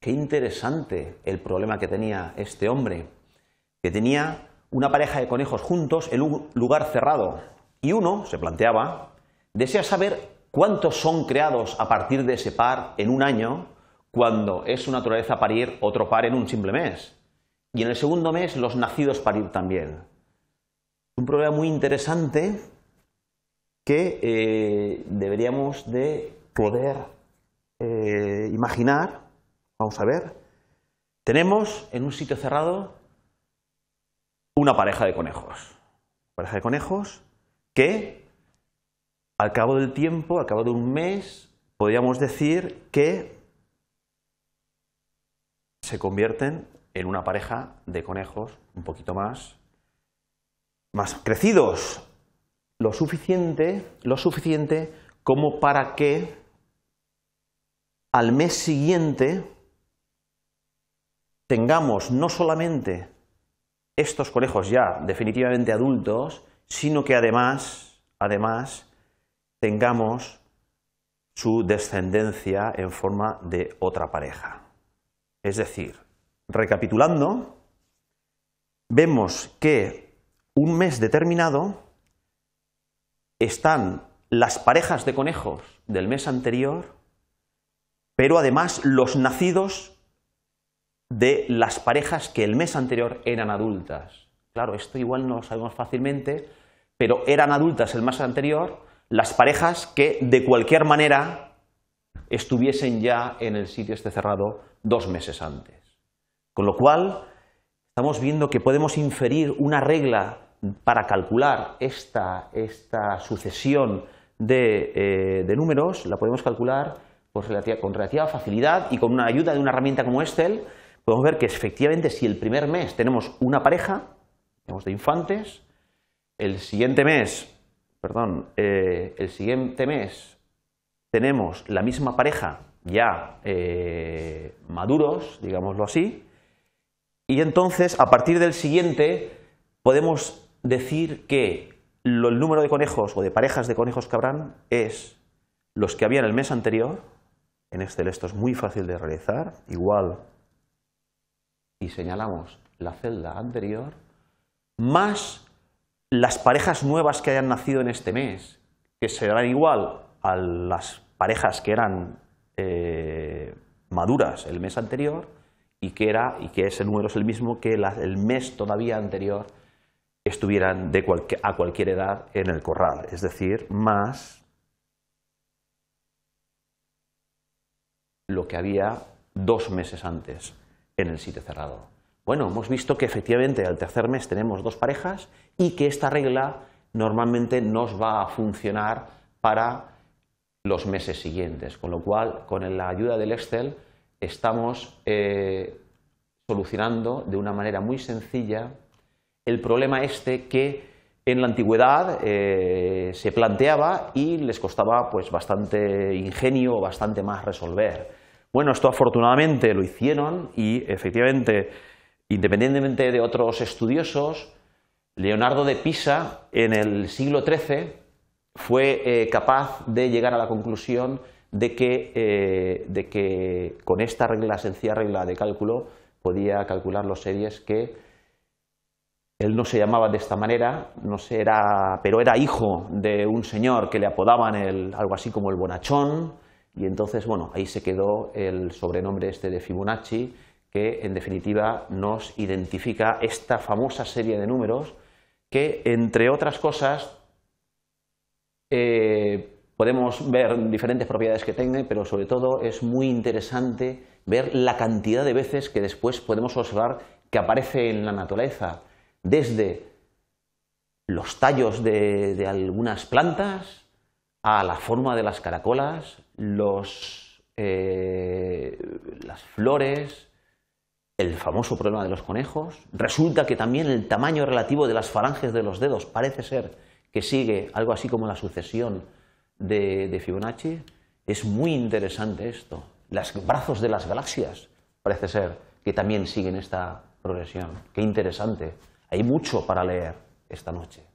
Qué interesante el problema que tenía este hombre, que tenía una pareja de conejos juntos en un lugar cerrado y uno, se planteaba, desea saber cuántos son creados a partir de ese par en un año cuando es su naturaleza parir otro par en un simple mes y en el segundo mes los nacidos parir también. Un problema muy interesante que eh, deberíamos de poder eh, imaginar Vamos a ver. Tenemos en un sitio cerrado una pareja de conejos. Pareja de conejos que al cabo del tiempo, al cabo de un mes, podríamos decir que se convierten en una pareja de conejos un poquito más más crecidos, lo suficiente, lo suficiente como para que al mes siguiente tengamos no solamente estos conejos ya definitivamente adultos, sino que además, además, tengamos su descendencia en forma de otra pareja. Es decir, recapitulando, vemos que un mes determinado están las parejas de conejos del mes anterior, pero además los nacidos de las parejas que el mes anterior eran adultas. Claro, esto igual no lo sabemos fácilmente, pero eran adultas el mes anterior las parejas que de cualquier manera estuviesen ya en el sitio este cerrado dos meses antes. Con lo cual, estamos viendo que podemos inferir una regla para calcular esta, sucesión eh, de, números, la podemos calcular pues, con relativa facilidad y con una ayuda de una herramienta como Excel, podemos ver que efectivamente si el primer mes tenemos una pareja, tenemos de infantes, el siguiente mes, perdón, eh, el siguiente mes tenemos la misma pareja ya eh, maduros, digámoslo así, y entonces a partir del siguiente podemos decir que el número de conejos o de parejas de conejos que habrán es los que había en el mes anterior, en Excel esto es muy fácil de realizar, igual y señalamos la celda anterior, más las parejas nuevas que hayan nacido en este mes, que serán igual a las parejas que eran eh, maduras el mes anterior y que, era, y que ese número es el mismo que el mes todavía anterior estuvieran de a cualquier edad en el corral, es decir, más lo que había dos meses antes en el sitio cerrado. Bueno, hemos visto que efectivamente al tercer mes tenemos dos parejas y que esta regla normalmente nos va a funcionar para los meses siguientes, con lo cual con la ayuda del Excel estamos eh, solucionando de una manera muy sencilla el problema este que en la antigüedad eh, se planteaba y les costaba pues bastante ingenio, bastante más resolver. Bueno, esto afortunadamente lo hicieron y efectivamente, independientemente de otros estudiosos, Leonardo de Pisa en el siglo XIII fue eh, capaz de llegar a la conclusión eh, de que, con esta regla, sencilla regla de cálculo, podía calcular los series que él no se llamaba de esta manera, no se era, pero era hijo de un señor que le apodaban el, algo así como el bonachón, y entonces, bueno, ahí se quedó el sobrenombre este de Fibonacci, que en definitiva nos identifica esta famosa serie de números que, entre otras cosas, eh, podemos ver diferentes propiedades que tenga, pero sobre todo es muy interesante ver la cantidad de veces que después podemos observar que aparece en la naturaleza, desde los tallos de algunas plantas, a la forma de las caracolas, los, eh, las flores, el famoso problema de los conejos. Resulta que también el tamaño relativo de las falanges de los dedos parece ser que sigue algo así como la sucesión de, de Fibonacci. Es muy interesante esto. Los brazos de las galaxias parece ser que también siguen esta progresión. Qué interesante. Hay mucho para leer esta noche.